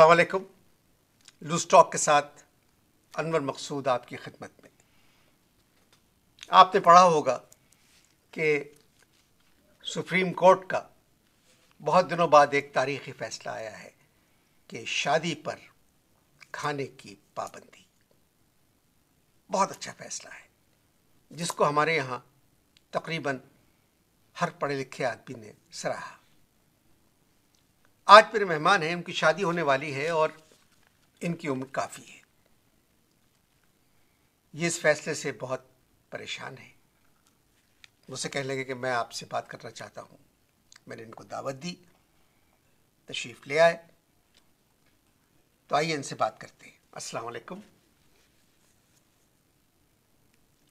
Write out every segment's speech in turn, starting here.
असलकुम लूस्टॉक के साथ अनवर मकसूद आपकी खिदमत में आपने पढ़ा होगा कि सुप्रीम कोर्ट का बहुत दिनों बाद एक तारीखी फैसला आया है कि शादी पर खाने की पाबंदी बहुत अच्छा फैसला है जिसको हमारे यहाँ तकरीबन हर पढ़े लिखे आदमी ने सराहा आज मेरे मेहमान हैं उनकी शादी होने वाली है और इनकी उम्र काफ़ी है ये इस फैसले से बहुत परेशान है मुझसे कहने लगे कि मैं आपसे बात करना चाहता हूँ मैंने इनको दावत दी तशरीफ ले आए तो आइए इनसे बात करते हैं अस्सलाम वालेकुम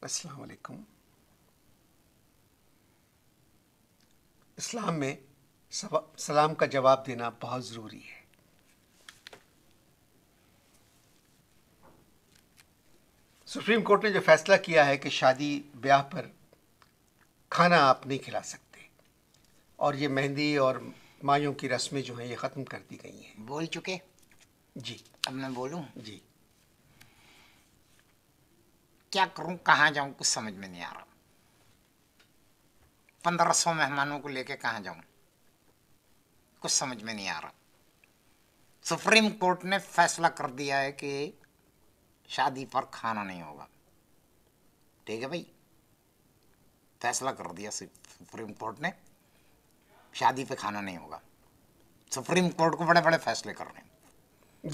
अस्सलाम वालेकुम इस्लाम में सलाम का जवाब देना बहुत ज़रूरी है सुप्रीम कोर्ट ने जो फैसला किया है कि शादी ब्याह पर खाना आप नहीं खिला सकते और ये मेहंदी और मायों की रस्में जो हैं ये ख़त्म कर दी गई हैं बोल चुके जी अब मैं बोलूं जी क्या करूं कहाँ जाऊं कुछ समझ में नहीं आ रहा पंद्रह सौ मेहमानों को लेके कहाँ जाऊं कुछ समझ में नहीं आ रहा सुप्रीम कोर्ट ने फैसला कर दिया है कि शादी पर खाना नहीं होगा ठीक है भाई फैसला कर दिया सुप्रीम कोर्ट ने शादी पे खाना नहीं होगा सुप्रीम कोर्ट को बड़े बड़े फैसले करने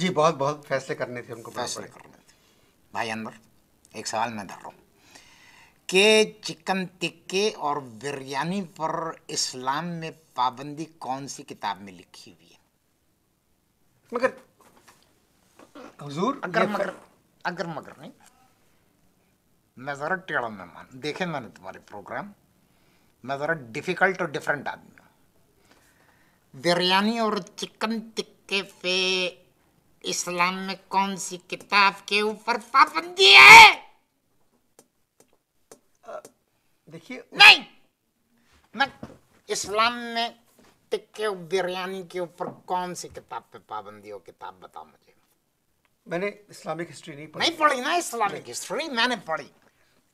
जी बहुत बहुत फैसले करने थे हमको फैसले करने थे भाई अंदर एक सवाल मैं धर रहा हूँ के चिकन टिक्के और बिरयानी पर इस्लाम में पाबंदी कौन सी किताब में लिखी हुई है मगर हुजूर अगर मगर अगर मगर नहीं मैं ज़रा टेढ़ा मेहमान देखे मैंने तुम्हारे प्रोग्राम मैं ज़रा डिफिकल्ट और डिफरेंट आदमी हूँ बिरयानी और चिकन टिक्के पे इस्लाम में कौन सी किताब के ऊपर पाबंदी है देखिए नहीं मैं इस्लाम में टिक्के बिरयानी के ऊपर कौन सी किताब पे पाबंदी हो किताब बताओ मुझे मैंने इस्लामिक हिस्ट्री नहीं पढ़ी नहीं पढ़ी ना इस्लामिक हिस्ट्री मैंने पढ़ी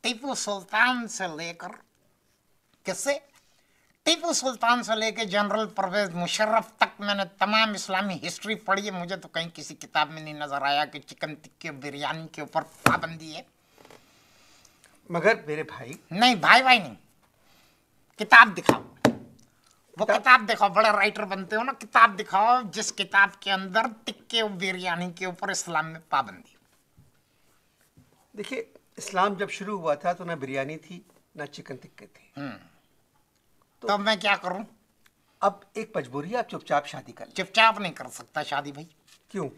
टीपू सुल्तान से लेकर किससे टीपू सुल्तान से लेकर जनरल परवेज मुशर्रफ तक मैंने तमाम इस्लामी हिस्ट्री पढ़ी है मुझे तो कहीं किसी किताब में नहीं नज़र आया कि चिकन टिक्के बिरयानी के ऊपर पाबंदी है मगर मेरे भाई नहीं भाई भाई नहीं किताब दिखाओ वो किताब दिखाओ बड़े राइटर बनते हो ना किताब दिखाओ जिस किताब के अंदर टिक्के बिरयानी के ऊपर इस्लाम में पाबंदी देखिए इस्लाम जब शुरू हुआ था तो ना बिरयानी थी ना चिकन टिक्के थे हम्म। तो, तो मैं क्या करूं अब एक मजबूरी आप चुपचाप शादी कर चुपचाप नहीं कर सकता शादी भाई क्यों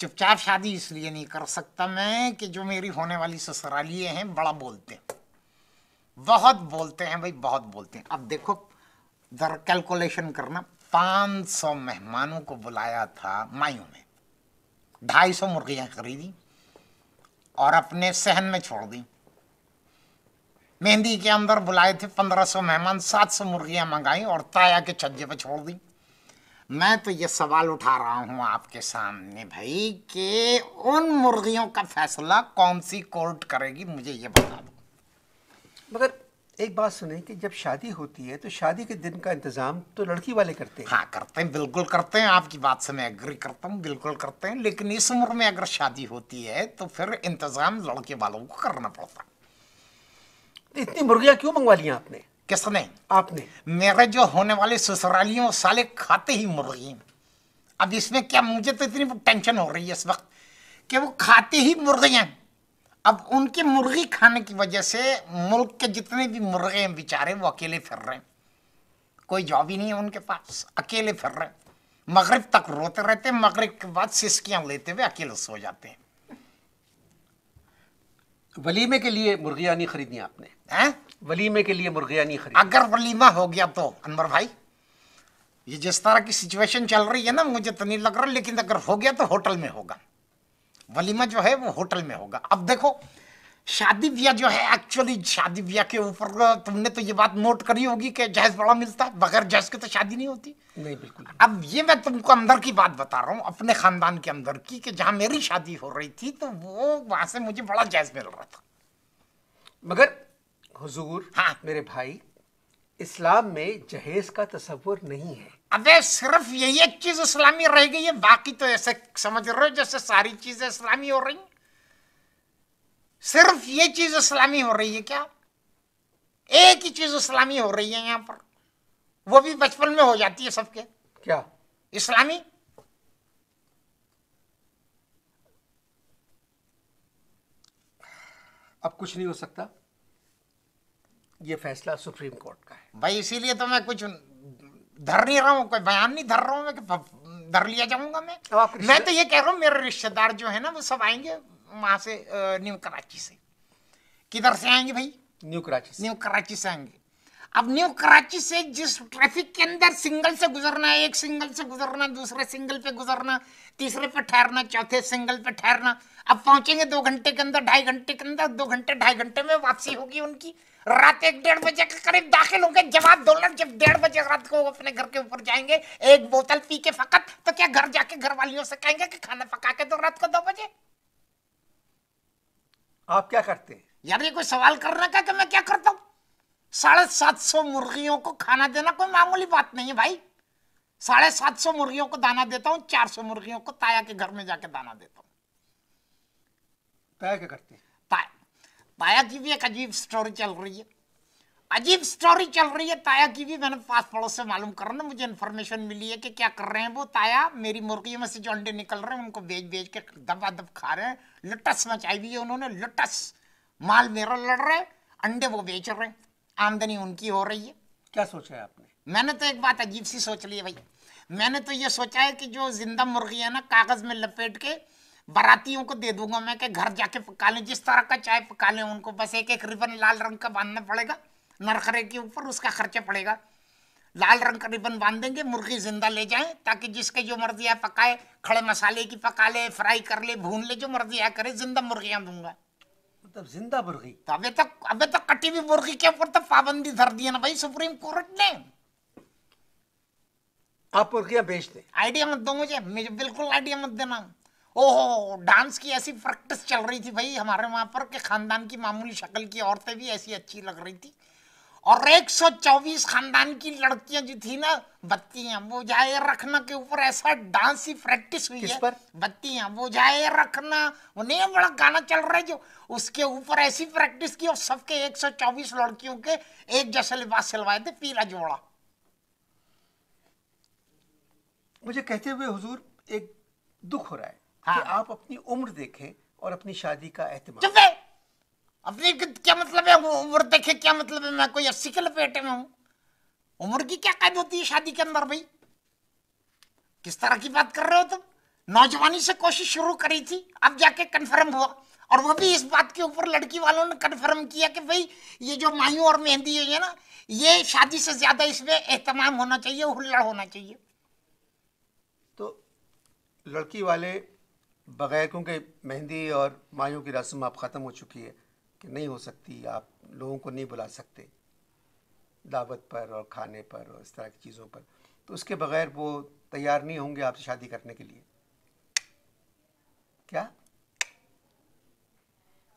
चुपचाप शादी इसलिए नहीं कर सकता मैं कि जो मेरी होने वाली ससुरालिये हैं बड़ा बोलते हैं बहुत बोलते हैं भाई बहुत बोलते हैं अब देखो दर कैलकुलेशन करना 500 मेहमानों को बुलाया था मायू में 250 मुर्गियाँ खरीदी और अपने सहन में छोड़ दी मेहंदी के अंदर बुलाए थे 1500 मेहमान 700 मुर्गियाँ मंगाई और ताया के छज्जे पर छोड़ दी मैं तो ये सवाल उठा रहा हूँ आपके सामने भाई कि उन मुर्गियों का फैसला कौन सी कोर्ट करेगी मुझे ये बता दो मगर एक बात सुने कि जब शादी होती है तो शादी के दिन का इंतजाम तो लड़की वाले करते हैं हाँ करते हैं बिल्कुल करते हैं आपकी बात से मैं एग्री करता हूँ बिल्कुल करते हैं लेकिन इस उम्र में अगर शादी होती है तो फिर इंतजाम लड़के वालों को करना पड़ता इतनी मुर्गियाँ क्यों मंगवा लिया आपने किसने आपने मेरे जो होने वाले ससुरालियों साले खाते ही मुर्गी अब इसमें क्या मुझे तो इतनी टेंशन हो रही है इस वक्त कि वो खाते ही मुर्गियाँ अब उनके मुर्गी खाने की वजह से मुल्क के जितने भी मुर्गे हैं बेचारे वो अकेले फिर रहे हैं कोई जॉब ही नहीं है उनके पास अकेले फिर रहे हैं मगरब तक रोते रहते हैं मगरब के बाद सिस्कियां लेते हुए अकेले सो जाते हैं वलीमे के लिए मुर्गियाँ नहीं खरीदी आपने हैं वलीमे के लिए मुर्गियाँ नहीं खरीदी अगर वलीमा हो गया तो अनवर भाई ये जिस तरह की सिचुएशन चल रही है ना मुझे तो नहीं लग रहा लेकिन अगर हो गया तो होटल में होगा वलीमा जो है वो होटल में होगा अब देखो शादी ब्याह जो है एक्चुअली शादी ब्याह के ऊपर तुमने तो ये बात नोट करी होगी कि जहेज बड़ा मिलता है बगैर जहेज के तो शादी नहीं होती नहीं बिल्कुल अब ये मैं तुमको अंदर की बात बता रहा हूँ अपने खानदान के अंदर की कि जहाँ मेरी शादी हो रही थी तो वो वहाँ से मुझे बड़ा जहेज मिल रहा था मगर हुजूर हाँ मेरे भाई इस्लाम में जहेज का तस्वुर नहीं है अबे सिर्फ यही एक चीज इस्लामी रह गई है बाकी तो ऐसे समझ रहे हो जैसे सारी चीजें इस्लामी हो रही सिर्फ ये चीज इस्लामी हो रही है क्या एक ही चीज इस्लामी हो रही है यहां पर वो भी बचपन में हो जाती है सबके क्या इस्लामी अब कुछ नहीं हो सकता ये फैसला सुप्रीम कोर्ट का है भाई इसीलिए तो मैं कुछ धर नहीं रहा हूँ कोई बयान नहीं धर रहा हूँ मैं धर लिया जाऊंगा मैं मैं तो ये कह रहा हूँ मेरे रिश्तेदार जो है ना वो सब आएंगे वहां से न्यू कराची से किधर से आएंगे भाई न्यू कराची न्यू कराची से आएंगे अब न्यू कराची से जिस ट्रैफिक के अंदर सिंगल से गुजरना एक सिंगल से गुजरना दूसरे सिंगल पे गुजरना तीसरे पे ठहरना चौथे सिंगल पे ठहरना अब पहुंचेंगे दो घंटे के अंदर ढाई घंटे के अंदर दो घंटे ढाई घंटे में वापसी होगी उनकी रात एक डेढ़ बजे के करीब दाखिल होंगे जवाब दौलत जब डेढ़ बजे रात को अपने घर के ऊपर जाएंगे एक बोतल पी के फकत तो क्या घर जाके घर वालियों से कहेंगे कि खाना पका के दो रात को दो बजे आप क्या करते हैं यार ये कोई सवाल करना का कि मैं क्या करता हूँ साढ़े सात सौ मुर्गियों को खाना देना कोई मामूली बात नहीं है भाई साढ़े सात सौ मुर्गियों को दाना देता हूँ चार सौ मुर्गियों को ताया के घर में जाके दाना देता हूँ ताया क्या की भी एक अजीब स्टोरी चल रही है अजीब स्टोरी चल रही है ताया की भी मैंने पास पड़ोस से मालूम कर ना मुझे इन्फॉर्मेशन मिली है कि क्या कर रहे हैं वो ताया मेरी मुर्गियों में से जो अंडे निकल रहे हैं उनको बेच बेच के दबा दब खा रहे हैं लुटस मचाई हुई है उन्होंने लुटस माल मेरा लड़ रहे अंडे वो बेच रहे हैं आमदनी उनकी हो रही है क्या सोचा है आपने मैंने तो एक बात अजीब सी सोच ली है भाई मैंने तो ये सोचा है कि जो जिंदा मुर्गी है ना कागज में लपेट के बरातियों को दे दूंगा मैं कि घर जाके पका लें जिस तरह का चाय पका लें उनको बस एक एक रिबन लाल रंग का बांधना पड़ेगा नरखरे के ऊपर उसका खर्चा पड़ेगा लाल रंग का रिबन बांध देंगे मुर्गी जिंदा ले जाएं ताकि जिसके जो मर्जी है पकाए खड़े मसाले की पका ले फ्राई कर ले भून ले जो मर्जी है करे जिंदा मुर्गियाँ दूंगा मतलब जिंदा मुर्गी तो अबे तक अबे तक कटी हुई मुर्गी के ऊपर तो पाबंदी धर दिया ना भाई सुप्रीम कोर्ट ने आप मुर्गियां बेच दे आइडिया मत दो मुझे मुझे बिल्कुल आइडिया मत देना ओहो डांस की ऐसी प्रैक्टिस चल रही थी भाई हमारे वहाँ पर के खानदान की मामूली शक्ल की औरतें भी ऐसी अच्छी लग रही थी और 124 खानदान की लड़कियां जो थी ना बत्तियां वो जाए रखना के ऊपर ऐसा डांस ही प्रैक्टिस हुई है बत्तियां वो जाए रखना उन्हें बड़ा गाना चल रहा है जो उसके ऊपर ऐसी प्रैक्टिस की और सबके 124 लड़कियों के एक जैसे लिबास सिलवाए थे पीला जोड़ा मुझे कहते हुए हुजूर एक दुख हो रहा है हाँ। कि आप अपनी उम्र देखें और अपनी शादी का एहतमाम अपनी क्या मतलब है उम्र देखे क्या मतलब है मैं कोई अस्सी के लपेटे में हूँ उम्र की क्या कैद होती है शादी के अंदर भाई किस तरह की बात कर रहे हो तुम नौजवानी से कोशिश शुरू करी थी अब जाके कन्फर्म हुआ और वो भी इस बात के ऊपर लड़की वालों ने कन्फर्म किया कि भाई ये जो मायू और मेहंदी है ना ये शादी से ज्यादा इसमें एहतमाम होना चाहिए हुल्लड़ होना चाहिए तो लड़की वाले बगैर क्योंकि मेहंदी और मायू की रस्म अब ख़त्म हो चुकी है कि नहीं हो सकती आप लोगों को नहीं बुला सकते दावत पर और खाने पर और इस तरह की चीज़ों पर तो उसके बगैर वो तैयार नहीं होंगे आपसे शादी करने के लिए क्या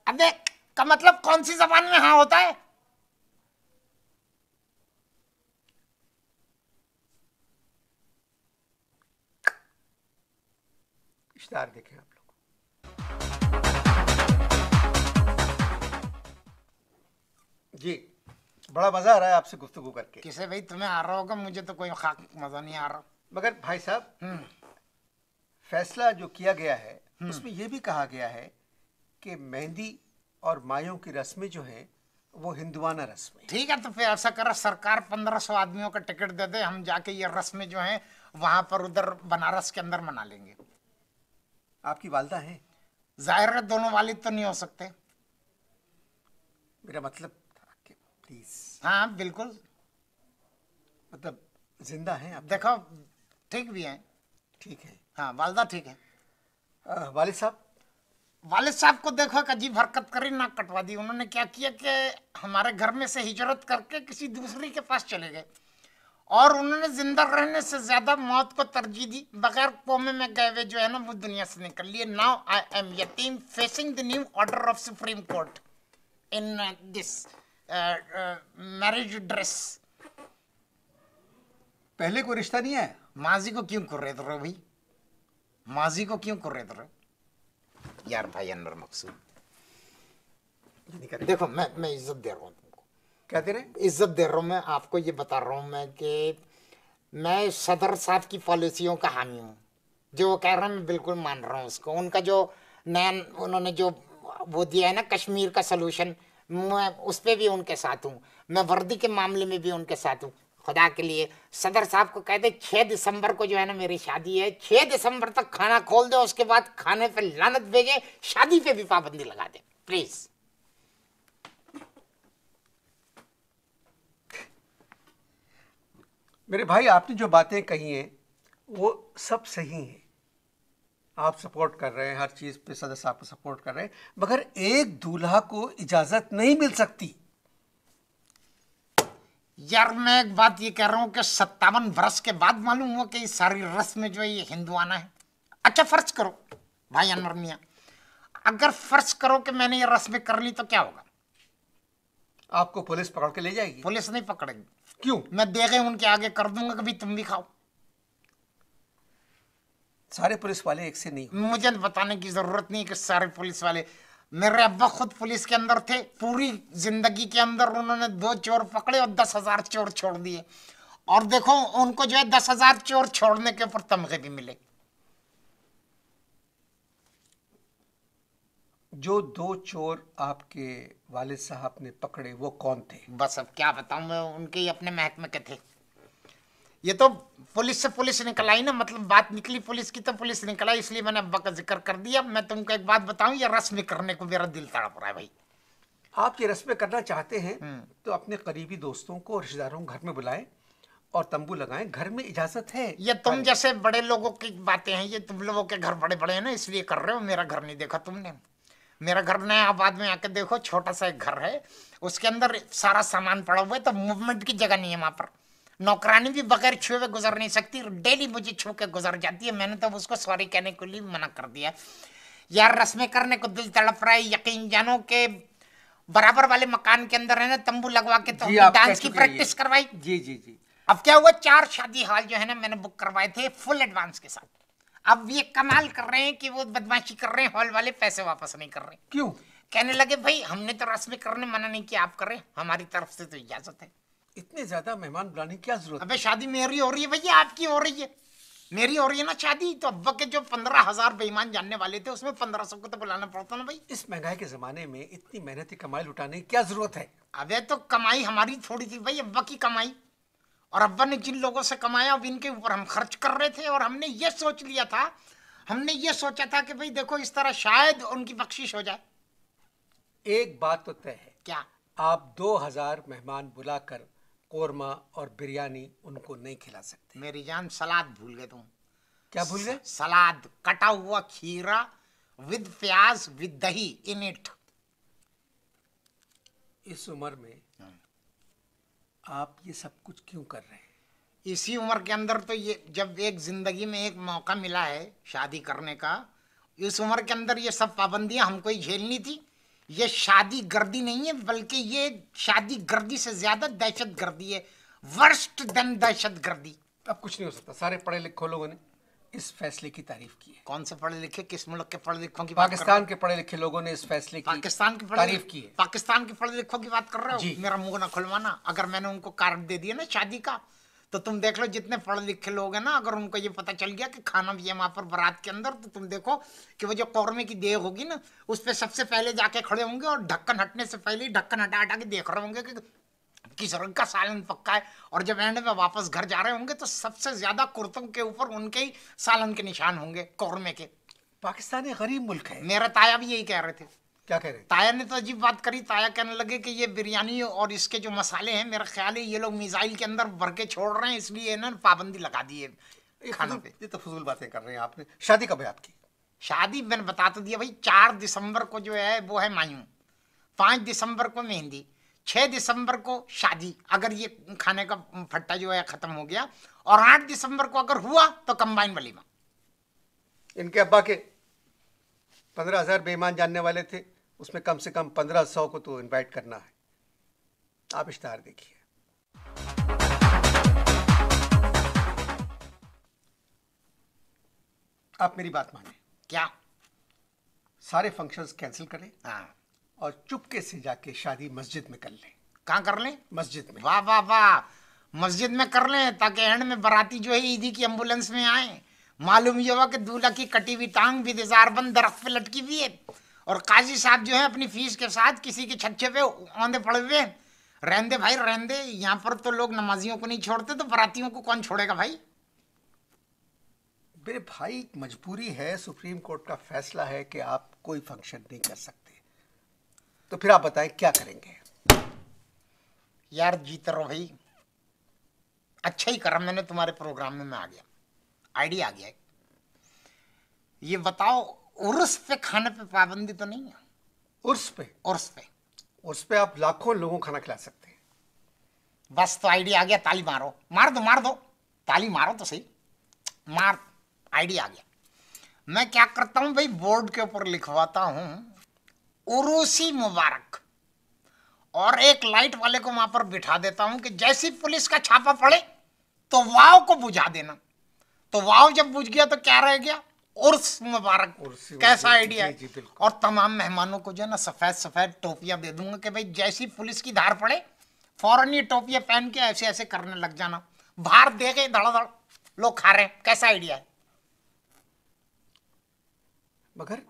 अबे का मतलब कौन सी जबान में हाँ होता है इश्तार देखें आप जी बड़ा मजा आ रहा है आपसे गुफ्तगु करके किसे भाई तुम्हें आ रहा होगा मुझे तो कोई खाक मजा नहीं आ रहा मगर भाई साहब हम्म। फैसला जो किया गया है हम्म। उसमें यह भी कहा गया है कि मेहंदी और मायों की रस्में जो है वो हिंदुआना रस्म ठीक है तो फिर ऐसा करो सरकार पंद्रह सौ आदमियों का टिकट दे दे हम जाके ये रस्में जो है वहां पर उधर बनारस के अंदर मना लेंगे आपकी वालदा है जाहिर है दोनों वालिद तो नहीं हो सकते मेरा मतलब प्लीज हाँ बिल्कुल मतलब जिंदा हैं आप देखो ठीक भी हैं ठीक है हाँ वालदा ठीक है वालिद साहब वालिद साहब को देखो एक अजीब हरकत करी नाक कटवा दी उन्होंने क्या किया कि हमारे घर में से हिजरत करके किसी दूसरे के पास चले गए और उन्होंने जिंदा रहने से ज्यादा मौत को तरजीह दी बगैर कोमे में गए हुए जो है ना वो दुनिया से निकल लिए नाउ आई एम यतीम facing the new order of Supreme Court in this marriage dress पहले कोई रिश्ता नहीं है माजी को क्यों कर रहे थे भाई माजी को क्यों कर रहे थे यार भाई अनवर मकसूद देखो मैं मैं इज्जत दे रहा हूँ तुमको क्या दे रहे इज्जत दे रहा हूँ मैं आपको ये बता रहा हूँ मैं कि मैं सदर साहब की पॉलिसियों का हामी हूँ जो वो कह रहे हैं मैं बिल्कुल मान रहा हूँ उसको उनका जो नया उन्होंने जो वो दिया है ना कश्मीर का सोल्यूशन मैं उस पर भी उनके साथ हूँ मैं वर्दी के मामले में भी उनके साथ हूँ खुदा के लिए सदर साहब को कहते छः दिसंबर को जो है ना मेरी शादी है छः दिसंबर तक खाना खोल दो उसके बाद खाने पर लानत भेजें शादी पे भी पाबंदी लगा दें प्लीज़ मेरे भाई आपने जो बातें कही हैं वो सब सही हैं आप सपोर्ट कर रहे हैं हर चीज़ पे सदस्य आपको सपोर्ट कर रहे हैं मगर एक दूल्हा को इजाज़त नहीं मिल सकती यार मैं एक बात ये कह रहा हूं कि सत्तावन वर्ष के बाद मालूम हुआ कि सारी रस्म जो है ये हिंदुआना है अच्छा फर्ज करो भाई अनवर मिया अगर फर्ज करो कि मैंने ये रस्म कर ली तो क्या होगा आपको पुलिस पकड़ के ले जाएगी पुलिस नहीं पकड़ेगी क्यों मैं देखे उनके आगे कर दूंगा कभी तुम भी खाओ सारे पुलिस वाले एक से नहीं मुझे बताने की जरूरत नहीं कि सारे पुलिस वाले मेरे अब्बा खुद पुलिस के अंदर थे पूरी जिंदगी के अंदर उन्होंने दो चोर पकड़े और दस हजार चोर छोड़ दिए और देखो उनको जो है दस हजार चोर छोड़ने के ऊपर तमगे भी मिले जो दो चोर आपके वालिद साहब ने पकड़े वो कौन थे बस अब क्या बताऊं मैं उनके ही अपने महकमे के थे ये तो पुलिस से पुलिस निकल आई ना मतलब बात निकली पुलिस की तो पुलिस निकला इसलिए मैंने अब्बा का जिक्र कर दिया मैं तुमको एक बात बताऊं ये रस्म करने को मेरा दिल तड़प रहा है भाई आप ये रस्में करना चाहते हैं हम्म। तो अपने करीबी दोस्तों को रिश्तेदारों को घर में बुलाएं और तंबू लगाएं घर में इजाजत है ये तुम जैसे बड़े लोगों की बातें हैं ये तुम लोगों के घर बड़े बड़े हैं ना इसलिए कर रहे हो मेरा घर नहीं देखा तुमने मेरा घर नया आबाद में आके देखो छोटा सा एक घर है उसके अंदर सारा सामान पड़ा हुआ है तो मूवमेंट की जगह नहीं है वहां पर नौकरानी भी बगैर छुए गुजर नहीं सकती डेली मुझे छू के गुजर जाती है मैंने तो उसको सॉरी कहने के लिए मना कर दिया यार रस्में करने को दिल तड़प रहा है यकीन जानो के बराबर वाले मकान के अंदर है ना तंबू लगवा के तो डांस की प्रैक्टिस करवाई जी जी जी अब क्या हुआ चार शादी हॉल जो है ना मैंने बुक करवाए थे फुल एडवांस के साथ अब ये कमाल कर रहे हैं कि वो बदमाशी कर रहे हैं हॉल वाले पैसे वापस नहीं कर रहे क्यों कहने लगे भाई हमने तो रस्में करने मना नहीं किया आप कर रहे हमारी तरफ से तो इजाजत है इतने ज्यादा मेहमान बुलाने की क्या जरूरत अबे शादी मेरी हो रही है भैया आपकी हो रही है मेरी हो रही है ना शादी तो अब के जो पंद्रह हजार बेईमान जानने वाले थे उसमें पंद्रह सौ को तो बुलाना पड़ता ना भाई इस महंगाई के जमाने में इतनी मेहनती कमाई लुटाने की क्या जरूरत है अबे तो कमाई हमारी थोड़ी थी भाई अब्बा की कमाई और अब्बा ने जिन लोगों से कमाया अब इनके ऊपर हम खर्च कर रहे थे और हमने ये सोच लिया था हमने ये सोचा था कि भाई देखो इस तरह शायद उनकी बख्शिश हो जाए एक बात तो तय है क्या आप दो हजार मेहमान बुलाकर कोरमा और बिरयानी उनको नहीं खिला सकते मेरी जान सलाद भूल गए तुम क्या भूल गए सलाद कटा हुआ खीरा विद प्याज विद दही इन इट इस उम्र में हाँ। आप ये सब कुछ क्यों कर रहे हैं इसी उम्र के अंदर तो ये जब एक जिंदगी में एक मौका मिला है शादी करने का इस उम्र के अंदर ये सब पाबंदियां हमको ही झेलनी थी ये शादी गर्दी नहीं है बल्कि ये शादी गर्दी से ज्यादा दहशत गर्दी है वर्स्ट देन दहशत गर्दी अब कुछ नहीं हो सकता सारे पढ़े लिखे लोगों ने इस फैसले की तारीफ की है कौन से पढ़े लिखे किस मुल्क के पढ़े लिखों की पाकिस्तान के पढ़े लिखे लोगों ने इस फैसले की पाकिस्तान की तारीफ की है पाकिस्तान के पढ़े लिखों की बात कर रहे हो मेरा मुंह ना खुलवाना अगर मैंने उनको कारण दे दिया ना शादी का तो तुम देख लो जितने पढ़े लिखे लोग हैं ना अगर उनको ये पता चल गया कि खाना भी है वहाँ पर बारात के अंदर तो तुम देखो कि वो जो कौरमे की देह होगी ना उस पर सबसे पहले जाके खड़े होंगे और ढक्कन हटने से पहले ही ढक्कन हटा हटा के देख रहे होंगे कि किस रंग का सालन पक्का है और जब एंड में वापस घर जा रहे होंगे तो सबसे ज्यादा कुर्तों के ऊपर उनके ही सालन के निशान होंगे कौरमे के पाकिस्तान एक गरीब मुल्क है मेरा ताया भी यही कह रहे थे क्या कह रहे हैं ताया ने तो अजीब बात करी ताया कहने लगे कि ये बिरयानी और इसके जो मसाले हैं मेरा ख्याल है ये लोग मिसाइल के अंदर भर के छोड़ रहे हैं इसलिए ना पाबंदी लगा दी है तो खानों पे ये तो फजूल बातें कर रहे हैं आपने शादी कब है आपकी शादी मैंने बता तो दिया भाई चार दिसंबर को जो है वो है मायूं पाँच दिसंबर को मेहंदी छः दिसंबर को शादी अगर ये खाने का फट्टा जो है ख़त्म हो गया और आठ दिसंबर को अगर हुआ तो कंबाइन वलीमा इनके अब्बा के पंद्रह हज़ार बेईमान जानने वाले थे उसमें कम से कम पंद्रह सौ को तो इनवाइट करना है आप इश्तहार देखिए आप मेरी बात माने क्या सारे फंक्शंस कैंसिल करें हाँ और चुपके से जाके शादी मस्जिद में कर लें कहाँ कर लें मस्जिद में वाह वाह वाह मस्जिद में कर लें ताकि एंड में बाराती जो है ईदी की एम्बुलेंस में आए मालूम ये हुआ कि दूल्हा की कटी हुई टांग भी दिजार बंद दरख्त पे लटकी हुई है और काजी साहब जो है अपनी फीस के साथ किसी के छक्के पे औंधे पड़े हुए रहने भाई रहने यहाँ पर तो लोग नमाजियों को नहीं छोड़ते तो बरातियों को कौन छोड़ेगा भाई मेरे भाई मजबूरी है सुप्रीम कोर्ट का फैसला है कि आप कोई फंक्शन नहीं कर सकते तो फिर आप बताएं क्या करेंगे यार जीत रहो भाई अच्छा ही करा मैंने तुम्हारे प्रोग्राम में मैं आ गया आइडिया आ गया ये बताओ उर्स पे खाने पे पाबंदी तो नहीं है उर्स पे उर्स पे उर्स पे आप लाखों लोगों खाना खिला सकते हैं बस तो आइडिया आ गया ताली मारो मार दो मार दो ताली मारो तो सही मार आइडिया आ गया मैं क्या करता हूँ भाई बोर्ड के ऊपर लिखवाता हूँ उर्सी मुबारक और एक लाइट वाले को वहां पर बिठा देता हूँ कि जैसी पुलिस का छापा पड़े तो वाव को बुझा देना तो वाव जब बुझ गया तो क्या रह गया उर्स मुबारक कैसा आइडिया है और तमाम मेहमानों को जो है ना सफेद सफेद टोपियां दे दूंगा कि भाई जैसी पुलिस की धार पड़े फौरन ये टोपियां पहन के ऐसे ऐसे करने लग जाना बाहर दे गए धड़ाधड़ लोग खा रहे हैं कैसा आइडिया है मगर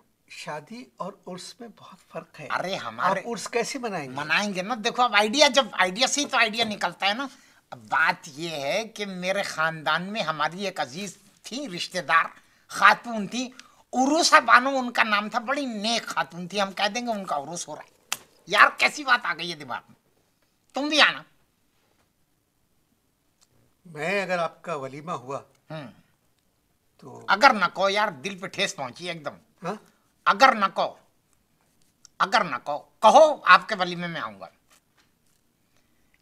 शादी और उर्स में बहुत फर्क है अरे हमारे उर्स कैसे मनाएंगे मनाएंगे ना देखो अब आइडिया जब आइडिया से ही तो आइडिया निकलता है ना अब बात यह है कि मेरे खानदान में हमारी एक अजीज थी रिश्तेदार खातून थी उरूसा बानो उनका नाम था बड़ी नेक खातून थी हम कह देंगे उनका उरुस हो रहा है यार कैसी बात आ गई है दिमाग में तुम भी आना मैं अगर आपका वलीमा हुआ हम्म। तो अगर न कहो यार दिल पे ठेस पहुंची एकदम हा? अगर न कहो अगर न कहो कहो आपके वलीमे में आऊंगा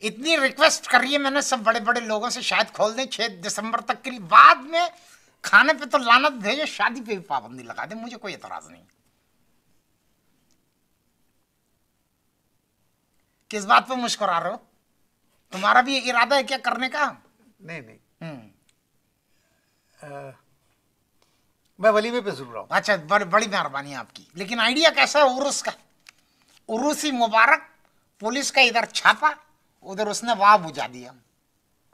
इतनी रिक्वेस्ट कर रही है मैंने सब बड़े बड़े लोगों से शायद खोल दें छह दिसंबर तक के लिए बाद में खाने पे तो लानत भेजे शादी पे भी पाबंदी लगा दे मुझे कोई एतराज नहीं किस बात पे मुस्कुरा रहे हो तुम्हारा भी इरादा है क्या करने का नहीं नहीं आ, हम्म। मैं वलीमे पे जरूर आऊ अच्छा बड़, बड़ी मेहरबानी आपकी लेकिन आइडिया कैसा है उर्स का उर्सी मुबारक पुलिस का इधर छापा उधर उसने वाह बुझा दिया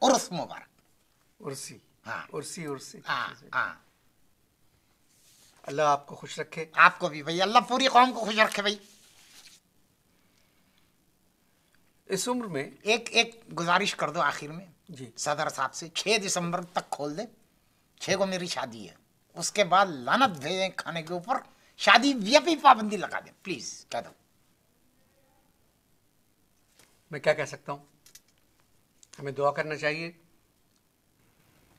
उर्स मुबारक उर्सी उर्सी हाँ। उर्सी हाँ, हाँ। अल्लाह आपको खुश रखे आपको भी भाई अल्लाह पूरी कौम को खुश रखे भाई इस उम्र में एक एक गुजारिश कर दो आखिर में जी सदर साहब से छः दिसंबर तक खोल दे छः को मेरी शादी है उसके बाद लानत भेजें खाने के ऊपर शादी व्यापी पाबंदी लगा दें प्लीज़ कह दो मैं क्या कह सकता हूँ हमें दुआ करना चाहिए